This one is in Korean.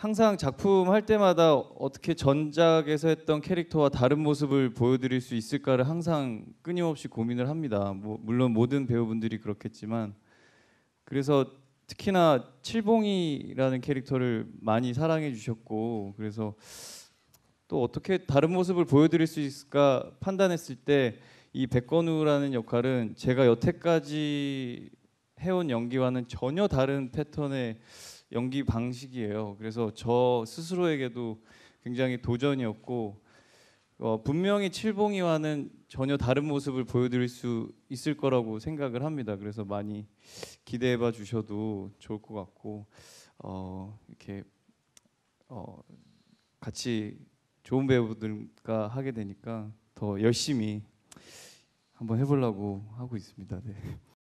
항상 작품 할 때마다 어떻게 전작에서 했던 캐릭터와 다른 모습을 보여드릴 수 있을까를 항상 끊임없이 고민을 합니다. 뭐 물론 모든 배우분들이 그렇겠지만 그래서 특히나 칠봉이라는 캐릭터를 많이 사랑해 주셨고 그래서 또 어떻게 다른 모습을 보여드릴 수 있을까 판단했을 때 이 백건우라는 역할은 제가 여태까지 해온 연기와는 전혀 다른 패턴의 연기 방식이에요. 그래서 저 스스로에게도 굉장히 도전이었고 어, 분명히 칠봉이와는 전혀 다른 모습을 보여드릴 수 있을 거라고 생각을 합니다. 그래서 많이 기대해봐 주셔도 좋을 것 같고 어, 이렇게 어, 같이 좋은 배우들과 하게 되니까 더 열심히 한번 해보려고 하고 있습니다. 네.